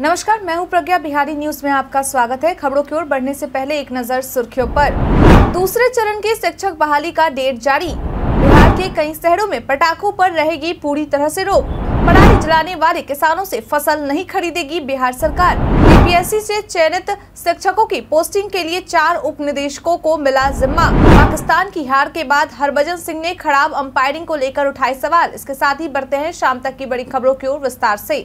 नमस्कार मैं हूं प्रज्ञा बिहारी न्यूज में आपका स्वागत है खबरों की ओर बढ़ने से पहले एक नजर सुर्खियों पर दूसरे चरण के शिक्षक बहाली का डेट जारी बिहार के कई शहरों में पटाखों पर रहेगी पूरी तरह से रोक पटाखे जलाने वाले किसानों से फसल नहीं खरीदेगी बिहार सरकार बीपीएससी से चयनित शिक्षकों की पोस्टिंग के लिए चार उप निदेशकों को मिला जिम्मा पाकिस्तान की हार के बाद हरभजन सिंह ने खराब अंपायरिंग को लेकर उठाए सवाल इसके साथ ही बढ़ते हैं शाम तक की बड़ी खबरों की ओर विस्तार ऐसी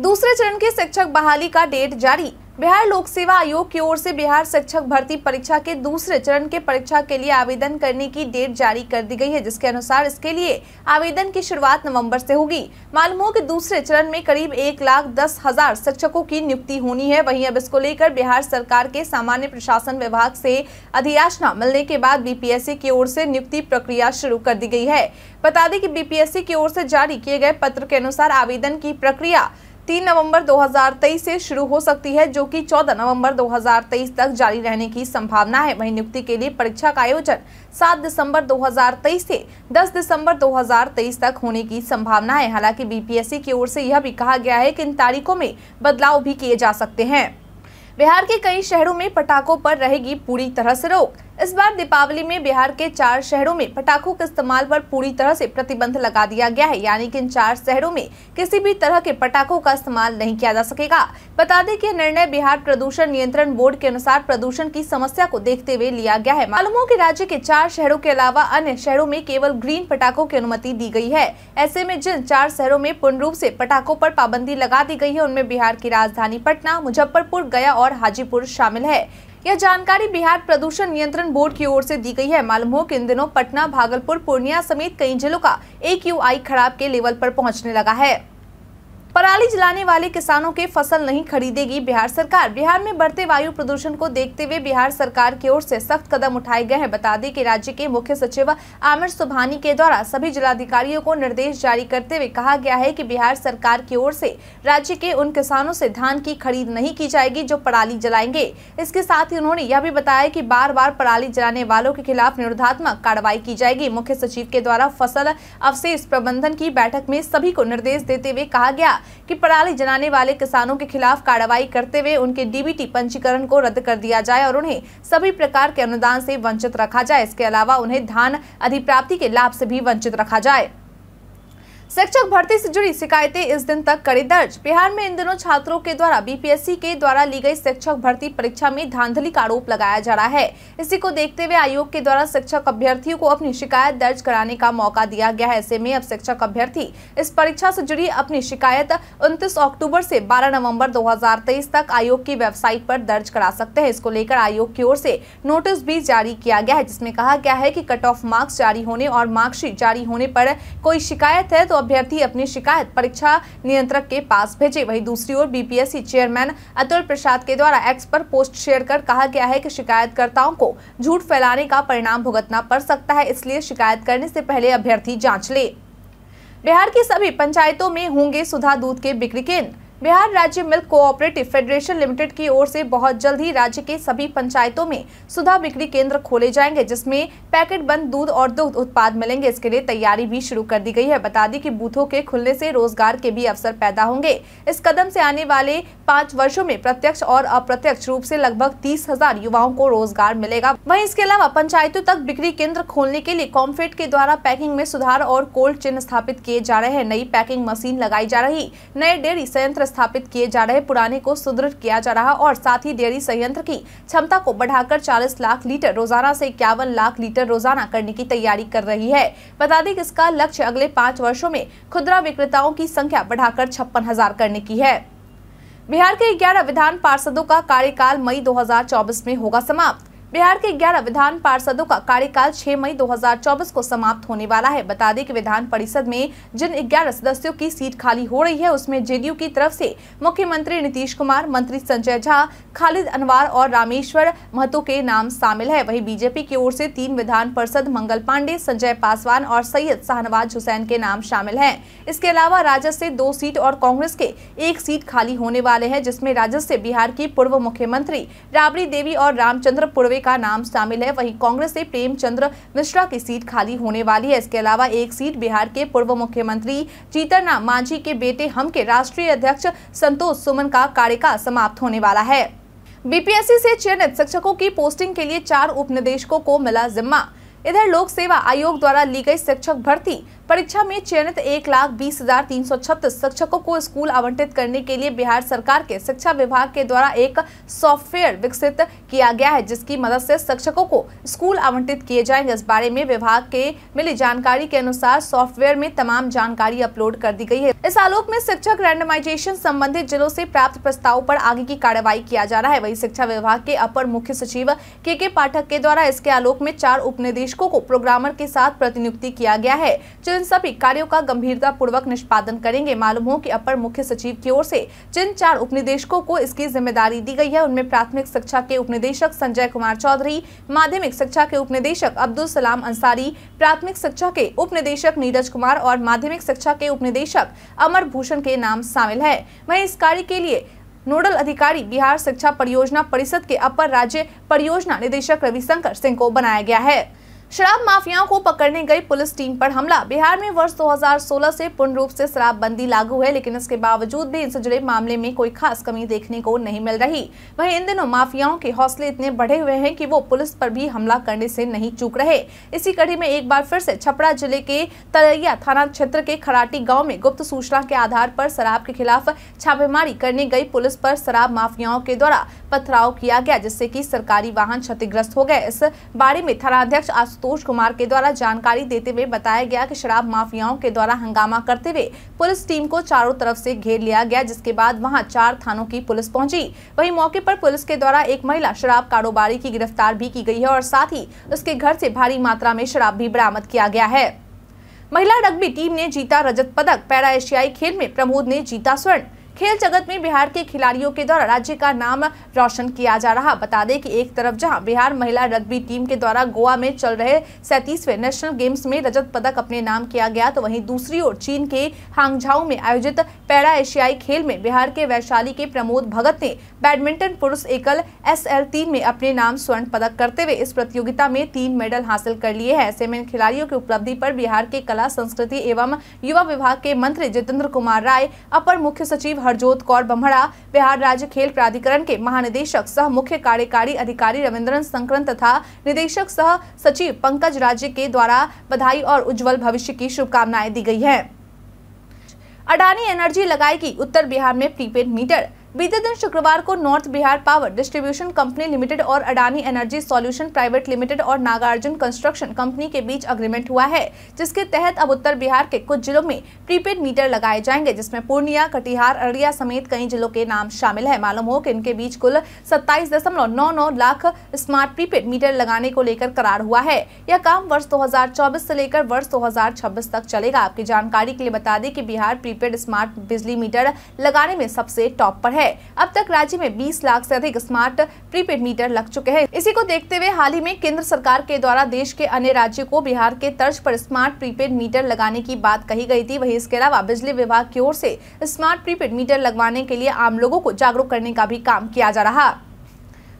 दूसरे चरण के शिक्षक बहाली का डेट जारी बिहार लोक सेवा आयोग की ओर से बिहार शिक्षक भर्ती परीक्षा के दूसरे चरण के परीक्षा के लिए आवेदन करने की डेट जारी कर दी गई है जिसके अनुसार इसके लिए आवेदन की शुरुआत नवंबर से होगी मालूम हो कि दूसरे चरण में करीब एक लाख दस हजार शिक्षकों की नियुक्ति होनी है वहीं अब इसको लेकर बिहार सरकार के सामान्य प्रशासन विभाग से अधियाचना मिलने के बाद बीपीएससी की ओर से नियुक्ति प्रक्रिया शुरू कर दी गई है बता दें की बीपीएससी की ओर से जारी किए गए पत्र के अनुसार आवेदन की प्रक्रिया तीन नवंबर 2023 से शुरू हो सकती है जो कि 14 नवंबर 2023 तक जारी रहने की संभावना है वहीं नियुक्ति के लिए परीक्षा का आयोजन 7 दिसंबर 2023 से 10 दिसंबर 2023 तक होने की संभावना है हालांकि बीपीएससी की ओर से यह भी कहा गया है कि इन तारीखों में बदलाव भी किए जा सकते हैं बिहार के कई शहरों में पटाखों पर रहेगी पूरी तरह से रोक इस बार दीपावली में बिहार के चार शहरों में पटाखों के इस्तेमाल पर पूरी तरह से प्रतिबंध लगा दिया गया है यानी कि इन चार शहरों में किसी भी तरह के पटाखों का इस्तेमाल नहीं किया जा सकेगा बता दें कि निर्णय बिहार प्रदूषण नियंत्रण बोर्ड के अनुसार प्रदूषण की समस्या को देखते हुए लिया गया है मालूम हो की राज्य के चार शहरों के अलावा अन्य शहरों में केवल ग्रीन पटाखों की अनुमति दी गई है ऐसे में जिन चार शहरों में पूर्ण रूप ऐसी पटाखों आरोप पाबंदी लगा दी गयी है उनमें बिहार की राजधानी पटना मुजफ्फरपुर गया और हाजीपुर शामिल है यह जानकारी बिहार प्रदूषण नियंत्रण बोर्ड की ओर से दी गई है मालूम हो कि इन दिनों पटना भागलपुर पूर्णिया समेत कई जिलों का ए खराब के लेवल पर पहुंचने लगा है पराली जलाने वाले किसानों के फसल नहीं खरीदेगी बिहार सरकार बिहार में बढ़ते वायु प्रदूषण को देखते हुए बिहार सरकार की ओर से सख्त कदम उठाए गए हैं बता दें कि राज्य के मुख्य सचिव आमिर सुबहानी के द्वारा सभी जिलाधिकारियों को निर्देश जारी करते हुए कहा गया है कि बिहार सरकार की ओर से राज्य के उन किसानों से धान की खरीद नहीं की जाएगी जो पराली जलाएंगे इसके साथ ही उन्होंने यह भी बताया की बार बार पराली जलाने वालों के खिलाफ निरोधात्मक कार्रवाई की जाएगी मुख्य सचिव के द्वारा फसल अवशेष प्रबंधन की बैठक में सभी को निर्देश देते हुए कहा गया कि पराली जलाने वाले किसानों के खिलाफ कार्रवाई करते हुए उनके डीबीटी पंजीकरण को रद्द कर दिया जाए और उन्हें सभी प्रकार के अनुदान से वंचित रखा जाए इसके अलावा उन्हें धान अधिप्राप्ति के लाभ से भी वंचित रखा जाए शिक्षक भर्ती से जुड़ी शिकायतें इस दिन तक करी दर्ज बिहार में इन दिनों छात्रों के द्वारा बीपीएससी के द्वारा ली गई शिक्षक भर्ती परीक्षा में धांधली का आरोप लगाया जा रहा है इसी को देखते हुए आयोग के द्वारा शिक्षक अभ्यर्थियों को अपनी शिकायत दर्ज कराने का मौका दिया गया है ऐसे में अब शिक्षक अभ्यर्थी इस परीक्षा से जुड़ी अपनी शिकायत उन्तीस अक्टूबर से बारह नवम्बर दो तक आयोग की वेबसाइट पर दर्ज करा सकते हैं इसको लेकर आयोग की ओर से नोटिस भी जारी किया गया है जिसमें कहा गया है की कट ऑफ मार्क्स जारी होने और मार्कशीट जारी होने पर कोई शिकायत है तो अभ्यर्थी अपनी शिकायत परीक्षा नियंत्रक के पास भेजे वही दूसरी ओर बीपीएससी चेयरमैन अतुल प्रसाद के द्वारा एक्स पर पोस्ट शेयर कर कहा गया है कि शिकायतकर्ताओं को झूठ फैलाने का परिणाम भुगतना पड़ सकता है इसलिए शिकायत करने से पहले अभ्यर्थी जांच ले बिहार की सभी पंचायतों में होंगे सुधा दूध के बिक्री केंद्र बिहार राज्य मिल्क कोऑपरेटिव फेडरेशन लिमिटेड की ओर से बहुत जल्द ही राज्य के सभी पंचायतों में सुधा बिक्री केंद्र खोले जाएंगे जिसमें पैकेट बंद दूध और दुग्ध उत्पाद मिलेंगे इसके लिए तैयारी भी शुरू कर दी गई है बता दी कि बूथों के खुलने से रोजगार के भी अवसर पैदा होंगे इस कदम से आने वाले पाँच वर्षो में प्रत्यक्ष और अप्रत्यक्ष रूप ऐसी लगभग तीस हजार युवाओं को रोजगार मिलेगा वही इसके अलावा पंचायतों तक बिक्री केंद्र खोलने के लिए कॉम्फेट के द्वारा पैकिंग में सुधार और कोल्ड चेन स्थापित किए जा रहे हैं नई पैकिंग मशीन लगाई जा रही नए डेयरी संयंत्र स्थापित किए जा रहे पुराने को सुदृढ़ किया जा रहा और साथ ही डेयरी संयंत्र की क्षमता को बढ़ाकर 40 लाख लीटर रोजाना से इक्यावन लाख लीटर रोजाना करने की तैयारी कर रही है बता दें इसका लक्ष्य अगले पाँच वर्षो में खुदरा विक्रेताओं की संख्या बढ़ाकर छप्पन करने की है बिहार के ग्यारह विधान पार्षदों का कार्यकाल मई दो में होगा समाप्त बिहार के 11 विधान पार्षदों का कार्यकाल 6 मई 2024 को समाप्त होने वाला है बता दें कि विधान परिषद में जिन 11 सदस्यों की सीट खाली हो रही है उसमें जेडीयू की तरफ से मुख्यमंत्री नीतीश कुमार मंत्री संजय झा खालिद अनवार और रामेश्वर महतो के नाम शामिल है वहीं बीजेपी की ओर से तीन विधान परिषद मंगल पांडे संजय पासवान और सैयद शाहनवाज हुसैन के नाम शामिल है इसके अलावा राजद से दो सीट और कांग्रेस के एक सीट खाली होने वाले है जिसमे राजद से बिहार की पूर्व मुख्यमंत्री राबड़ी देवी और रामचंद्र पूर्वे दुबे का नाम शामिल है वहीं कांग्रेस से प्रेमचंद्र मिश्रा की सीट खाली होने वाली है इसके अलावा एक सीट बिहार के पूर्व मुख्यमंत्री जीतन मांझी के बेटे हम के राष्ट्रीय अध्यक्ष संतोष सुमन का कार्यकाल समाप्त होने वाला है बीपीएससी से चयनित शिक्षकों की पोस्टिंग के लिए चार उपनिदेशकों को मिला जिम्मा इधर लोक सेवा आयोग द्वारा ली गई शिक्षक भर्ती परीक्षा में चयनित एक लाख बीस हजार तीन सौ छत्तीस शिक्षकों को स्कूल आवंटित करने के लिए बिहार सरकार के शिक्षा विभाग के द्वारा एक सॉफ्टवेयर विकसित किया गया है जिसकी मदद से शिक्षकों को स्कूल आवंटित किए जाएंगे इस बारे में विभाग के मिली जानकारी के अनुसार सॉफ्टवेयर में तमाम जानकारी अपलोड कर दी गई है इस आलोक में शिक्षक रैंडमाइजेशन संबंधित जिलों से प्राप्त प्रस्ताव पर आगे की कार्यवाही किया जा रहा है वही शिक्षा विभाग के अपर मुख्य सचिव के के पाठक के द्वारा इसके आलोक में चार उपनिदेशकों को प्रोग्रामर के साथ प्रतिनियुक्ति किया गया है इन सभी कार्यों का गंभीरता पूर्वक निष्पादन करेंगे मालूम हो कि अपर मुख्य सचिव की ओर से जिन चार उपनिदेशकों को इसकी जिम्मेदारी दी गई है उनमें प्राथमिक शिक्षा के उपनिदेशक संजय कुमार चौधरी माध्यमिक शिक्षा के उपनिदेशक अब्दुल सलाम अंसारी प्राथमिक शिक्षा के उपनिदेशक नीरज कुमार और माध्यमिक शिक्षा के उपनिदेशक अमर भूषण के नाम शामिल है वही इस कार्य के लिए नोडल अधिकारी बिहार शिक्षा परियोजना परिषद के अपर राज्य परियोजना निदेशक रविशंकर सिंह को बनाया गया है शराब माफियाओं को पकड़ने गई पुलिस टीम पर हमला बिहार में वर्ष 2016 से पूर्ण रूप से शराबबंदी लागू है लेकिन इसके बावजूद भी इनसे जुड़े मामले में कोई खास कमी देखने को नहीं मिल रही वहीं इन दिनों माफियाओं के हौसले इतने बढ़े हुए हैं कि वो पुलिस पर भी हमला करने से नहीं चूक रहे इसी कड़ी में एक बार फिर से छपरा जिले के तरैया थाना क्षेत्र के खराटी गाँव में गुप्त सूचना के आधार पर शराब के खिलाफ छापेमारी करने गई पुलिस पर शराब माफियाओं के द्वारा पथराव किया गया जिससे की सरकारी वाहन क्षतिग्रस्त हो गए इस बारे में थानाध्यक्ष आसू आशुतोष कुमार के द्वारा जानकारी देते हुए बताया गया कि शराब माफियाओं के द्वारा हंगामा करते हुए पुलिस टीम को चारों तरफ से घेर लिया गया जिसके बाद वहां चार थानों की पुलिस पहुंची वहीं मौके पर पुलिस के द्वारा एक महिला शराब कारोबारी की गिरफ्तार भी की गई है और साथ ही उसके घर से भारी मात्रा में शराब भी बरामद किया गया है महिला रग्बी टीम ने जीता रजत पदक पैरा एशियाई खेल में प्रमोद ने जीता स्वर्ण खेल जगत में बिहार के खिलाड़ियों के द्वारा राज्य का नाम रोशन किया जा रहा बता दें कि एक तरफ जहां बिहार महिला रग्बी टीम के द्वारा गोवा में चल रहे सैंतीसवें नेशनल गेम्स में रजत पदक अपने नाम किया गया तो वहीं दूसरी ओर चीन के हांगझाओ में आयोजित पैरा एशियाई खेल में बिहार के वैशाली के प्रमोद भगत ने बैडमिंटन पुरुष एकल एस एल तीन में अपने नाम स्वर्ण पदक करते हुए इस प्रतियोगिता में तीन मेडल हासिल कर लिए हैं ऐसे में खिलाड़ियों की उपलब्धि पर बिहार के कला संस्कृति एवं युवा विभाग के मंत्री जितेंद्र कुमार राय अपर मुख्य सचिव हरजोत कौर बम्हड़ा बिहार राज्य खेल प्राधिकरण के महानिदेशक सह मुख्य कार्यकारी अधिकारी रविन्द्रन संकरण तथा निदेशक सह सचिव पंकज राज्य के द्वारा बधाई और उज्जवल भविष्य की शुभकामनाएं दी गई है अडानी एनर्जी लगाएगी उत्तर बिहार में प्रीपेड मीटर बीते दिन शुक्रवार को north Bihar power distribution company limited और Adani energy solution private limited और नागार्जुन कंस्ट्रक्शन कंपनी के बीच अग्रीमेंट हुआ है जिसके तहत अब उत्तर बिहार के कुछ जिलों में प्रीपेड मीटर लगाए जाएंगे जिसमें पूर्णिया कटिहार अररिया समेत कई जिलों के नाम शामिल है मालूम हो कि इनके बीच कुल सत्ताईस लाख स्मार्ट प्रीपेड मीटर लगाने को लेकर करार हुआ है यह काम वर्ष दो से लेकर वर्ष दो तक चलेगा आपकी जानकारी के लिए बता दें की बिहार प्रीपेड स्मार्ट बिजली मीटर लगाने में सबसे टॉप पर है है अब तक राज्य में 20 लाख से अधिक स्मार्ट प्रीपेड मीटर लग चुके हैं इसी को देखते हुए हाल ही में केंद्र सरकार के द्वारा देश के अन्य राज्यों को बिहार के तर्ज पर स्मार्ट प्रीपेड मीटर लगाने की बात कही गई थी वहीं इसके अलावा बिजली विभाग की ओर से स्मार्ट प्रीपेड मीटर लगवाने के लिए आम लोगों को जागरूक करने का भी काम किया जा रहा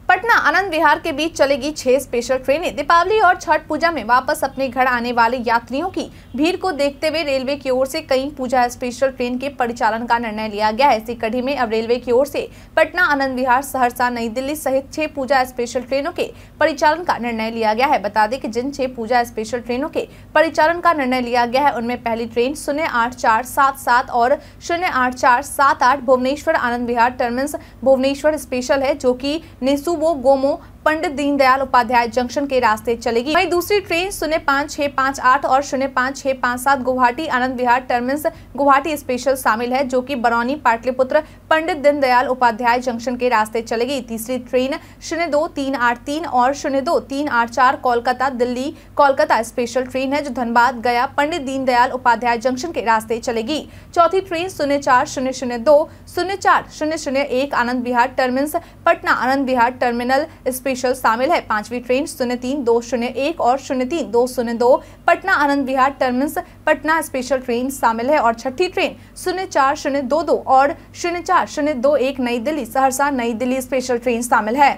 पटना आनंद विहार के बीच चलेगी छह स्पेशल ट्रेनें दीपावली और छठ पूजा में वापस अपने घर आने वाले यात्रियों की भीड़ को देखते हुए रेलवे की ओर से कई पूजा स्पेशल ट्रेन के परिचालन का निर्णय लिया गया है इसी कड़ी में अब रेलवे की ओर से पटना आनंद विहार सहरसा नई दिल्ली सहित छह पूजा स्पेशल ट्रेनों के परिचालन का निर्णय लिया गया है बता दें की जिन छह पूजा स्पेशल ट्रेनों के परिचालन का निर्णय लिया गया है उनमें पहली ट्रेन शून्य आठ चार सात सात और शून्य आठ चार सात आठ भुवनेश्वर आनंद विहार टर्मिनस भुवनेश्वर स्पेशल है जो की निशु वो गोमो पंडित दीनदयाल उपाध्याय जंक्शन के रास्ते चलेगी वहीं दूसरी ट्रेन शून्य पाँच छह पाँच आठ और शून्य पाँच छह पाँच सात गुवाहाटी आनंद विहार टर्मिनस गुवाहाटी स्पेशल शामिल है जो कि बरौनी पाटलिपुत्र पंडित दीनदयाल उपाध्याय जंक्शन के रास्ते चलेगी तीसरी ट्रेन शून्य दो तीन आठ तीन और शून्य दो तीन आठ चार कोलकाता दिल्ली कोलकाता स्पेशल ट्रेन है जो धनबाद गया पंडित दीनदयाल उपाध्याय जंक्शन के रास्ते चलेगी चौथी ट्रेन शून्य चार शून्य शून्य दो शून्य चार शून्य शून्य एक Anand Bihar terminal Patna Anand Vihar terminal special शामिल है पांचवी ट्रेन शून्य तीन दो शून्य एक और शून्य तीन दो शून्य दो Patna Anand Bihar terminus Patna special train शामिल है और छठी ट्रेन शून्य चार शून्य दो दो और शून्य चार शून्य दो एक नई दिल्ली सहरसा नई दिल्ली स्पेशल ट्रेन शामिल है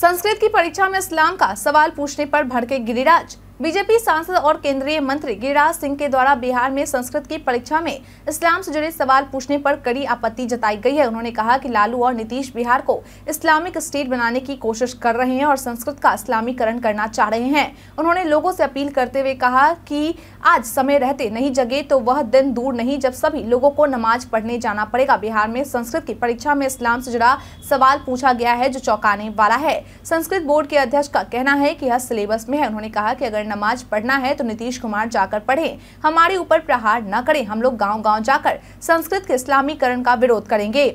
संस्कृत की परीक्षा में इस्लाम का सवाल पूछने पर भड़के गिरिराज बीजेपी सांसद और केंद्रीय मंत्री गिरिराज सिंह के द्वारा बिहार में संस्कृत की परीक्षा में इस्लाम से जुड़े सवाल पूछने पर कड़ी आपत्ति जताई गई है उन्होंने कहा कि लालू और नीतीश बिहार को इस्लामिक स्टेट बनाने की कोशिश कर रहे हैं और संस्कृत का इस्लामीकरण करना चाह रहे हैं उन्होंने लोगों से अपील करते हुए कहा कि आज समय रहते नहीं जगे तो वह दिन दूर नहीं जब सभी लोगों को नमाज पढ़ने जाना पड़ेगा बिहार में संस्कृत की परीक्षा में इस्लाम से जुड़ा सवाल पूछा गया है जो चौंकाने वाला है संस्कृत बोर्ड के अध्यक्ष का कहना है की यह सिलेबस में है उन्होंने कहा की अगर अगर नमाज पढ़ना है तो नीतीश कुमार जाकर पढ़े हमारे ऊपर प्रहार न करें हम लोग गाँव गाँव जाकर संस्कृत के इस्लामीकरण का विरोध करेंगे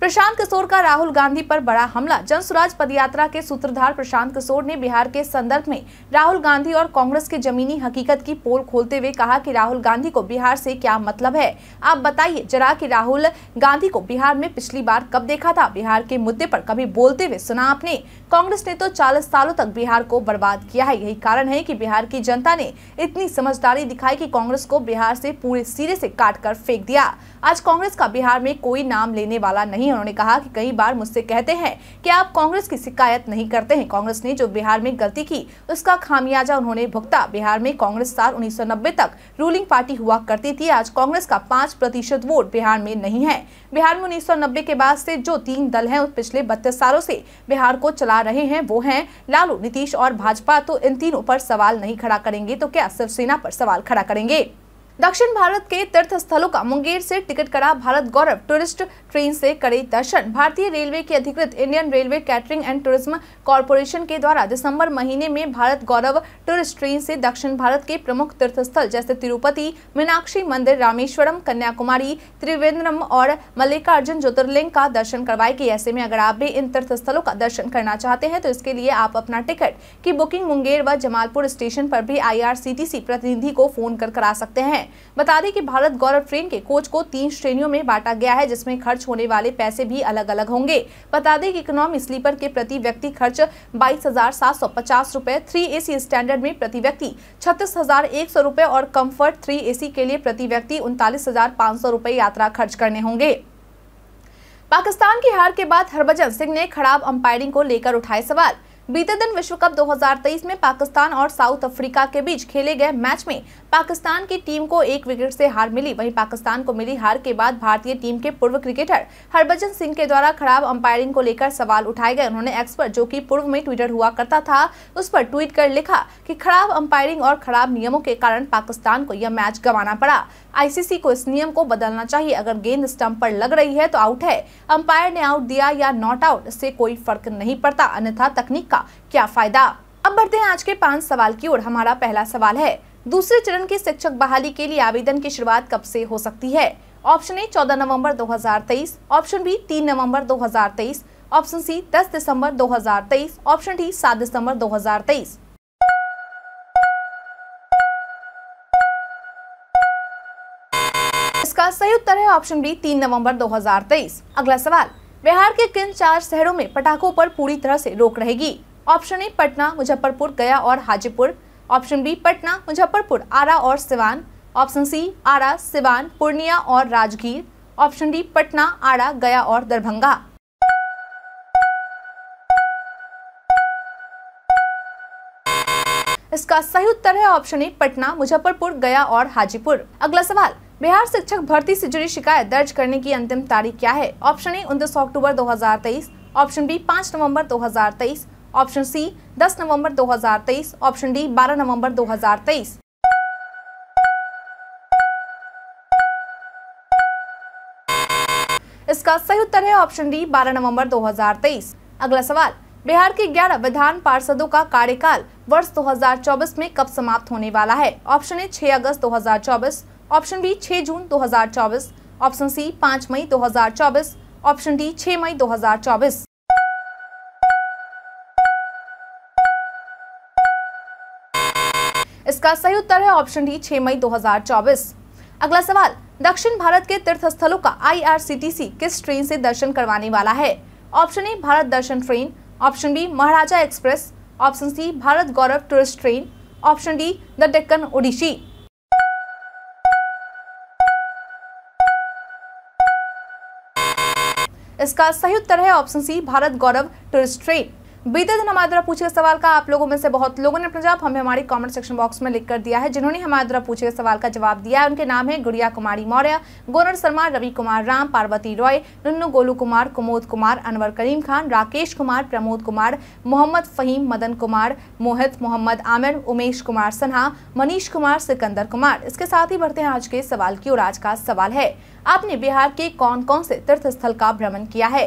प्रशांत किशोर का राहुल गांधी पर बड़ा हमला जन स्वराज पदयात्रा के सूत्रधार प्रशांत किशोर ने बिहार के संदर्भ में राहुल गांधी और कांग्रेस के जमीनी हकीकत की पोल खोलते हुए कहा कि राहुल गांधी को बिहार से क्या मतलब है आप बताइए जरा कि राहुल गांधी को बिहार में पिछली बार कब देखा था बिहार के मुद्दे पर कभी बोलते हुए सुना आपने कांग्रेस ने तो चालीस सालों तक बिहार को बर्बाद किया है यही कारण है की बिहार की जनता ने इतनी समझदारी दिखाई की कांग्रेस को बिहार से पूरे सिरे से काट फेंक दिया आज कांग्रेस का बिहार में कोई नाम लेने वाला नहीं नहीं उन्होंने कहा कि कई बार मुझसे कहते हैं कि आप कांग्रेस की शिकायत नहीं करते हैं कांग्रेस ने जो बिहार में गलती की उसका खामियाजा उन्होंने भुगता बिहार में कांग्रेस साल उन्नीस तक रूलिंग पार्टी हुआ करती थी आज कांग्रेस का पांच प्रतिशत वोट बिहार में नहीं है बिहार में उन्नीस के बाद से जो तीन दल है पिछले बत्तीस सालों से बिहार को चला रहे हैं वो है लालू नीतीश और भाजपा तो इन तीनों पर सवाल नहीं खड़ा करेंगे तो क्या शिवसेना पर सवाल खड़ा करेंगे दक्षिण भारत के तीर्थ स्थलों का मुंगेर से टिकट करा भारत गौरव टूरिस्ट ट्रेन से करे दर्शन भारतीय रेलवे के अधिकृत Indian railway catering and tourism corporation के द्वारा दिसंबर महीने में भारत गौरव टूरिस्ट ट्रेन से दक्षिण भारत के प्रमुख तीर्थ स्थल जैसे तिरुपति मीनाक्षी मंदिर रामेश्वरम कन्याकुमारी त्रिवेंद्रम और मल्लिकार्जुन ज्योतिर्लिंग का दर्शन करवाएगी ऐसे में अगर आप भी इन तीर्थ स्थलों का दर्शन करना चाहते हैं तो इसके लिए आप अपना टिकट की बुकिंग मुंगेर व जमालपुर स्टेशन पर भी आई प्रतिनिधि को फोन कर करा सकते हैं बता दें कि भारत गौरव ट्रेन के कोच को तीन श्रेणियों में बांटा गया है जिसमें खर्च होने वाले पैसे भी अलग अलग होंगे बता दें कि इकोनॉमी स्लीपर के प्रति व्यक्ति खर्च बाईस हजार सात सौ पचास रूपए थ्री सी स्टैंडर्ड में प्रति व्यक्ति छत्तीस हजार एक सौ रूपए और कम्फर्ट थ्री सी के लिए प्रति व्यक्ति उनतालीस हजार पाँच सौ रूपए यात्रा खर्च करने होंगे पाकिस्तान की हार के बाद हरभजन सिंह ने खराब अंपायरिंग को लेकर उठाए सवाल बीते दिन विश्व कप 2023 में पाकिस्तान और साउथ अफ्रीका के बीच खेले गए मैच में पाकिस्तान की टीम को एक विकेट से हार मिली वहीं पाकिस्तान को मिली हार के बाद भारतीय टीम के पूर्व क्रिकेटर हरभजन सिंह के द्वारा खराब अंपायरिंग को लेकर सवाल उठाए गए उन्होंने एक्सपर्ट जो कि पूर्व में ट्विटर हुआ करता था उस पर ट्वीट कर लिखा कि खराब अंपायरिंग और खराब नियमों के कारण पाकिस्तान को यह मैच गंवाना पड़ा आईसीसी को इस नियम को बदलना चाहिए अगर गेंद स्टंप पर लग रही है तो आउट है अंपायर ने आउट दिया या नॉट आउट से कोई फर्क नहीं पड़ता अन्यथा तकनीक का का क्या फायदा अब बढ़ते हैं आज के पांच सवाल की ओर हमारा पहला सवाल है दूसरे चरण के शिक्षक बहाली के लिए आवेदन की शुरुआत कब से हो सकती है ऑप्शन ए 14 नवंबर 2023, ऑप्शन बी 3 नवंबर 2023, ऑप्शन सी 10 दिसंबर 2023, ऑप्शन डी 7 दिसंबर 2023। इसका सही उत्तर है ऑप्शन बी तीन नवंबर 2023। अगला सवाल बिहार के किन चार शहरों में पटाखों पर पूरी तरह से रोक रहेगी ऑप्शन ए पटना मुजफ्फरपुर गया और हाजीपुर ऑप्शन बी पटना मुजफ्फरपुर आरा और सिवान ऑप्शन सी आरा सिवान पूर्णिया और राजगीर ऑप्शन डी पटना आरा गया और दरभंगा इसका सही उत्तर है ऑप्शन ए पटना मुजफ्फरपुर गया और हाजीपुर अगला सवाल बिहार शिक्षक भर्ती से जुड़ी शिकायत दर्ज करने की अंतिम तारीख क्या है ऑप्शन ए उनतीस अक्टूबर 2023 ऑप्शन बी 5 नवंबर 2023 ऑप्शन सी 10 नवंबर 2023 ऑप्शन डी 12 नवंबर 2023 इसका सही उत्तर है ऑप्शन डी 12 नवंबर 2023 अगला सवाल बिहार के 11 विधान पार्षदों का कार्यकाल वर्ष 2024 में कब समाप्त होने वाला है ऑप्शन ए 6 अगस्त 2024 ऑप्शन बी 6 जून 2024 ऑप्शन सी 5 मई 2024 ऑप्शन डी 6 मई 2024 इसका सही उत्तर है ऑप्शन डी छह मई दो अगला सवाल दक्षिण भारत के तीर्थ स्थलों का आई किस ट्रेन से दर्शन करवाने वाला है option A Bharat Darshan train option B Maharaja express option C Bharat Gaurav tourist train option D the Deccan Odyssey इसका सही उत्तर है option C Bharat Gaurav tourist train बीते दिन हमारे द्वारा पूछे गए सवाल का आप लोगों में से बहुत लोगों ने अपना जवाब हमें हमारी कमेंट सेक्शन बॉक्स में लिख कर दिया है जिन्होंने हमारे द्वारा पूछे गए सवाल का जवाब दिया है उनके नाम है गुड़िया कुमारी मौर्य गोनर शर्मा रवि कुमार राम पार्वती रॉय नुन्नू गोलू कुमार कुमोद कुमार अनवर करीम खान राकेश कुमार प्रमोद कुमार मोहम्मद फहीम मदन कुमार मोहित मोहम्मद आमिर उमेश कुमार सिन्हा मनीष कुमार सिकंदर कुमार इसके साथ ही बढ़ते हैं आज के सवाल की और आज का सवाल है आपने बिहार के कौन कौन से तीर्थ स्थल का भ्रमण किया है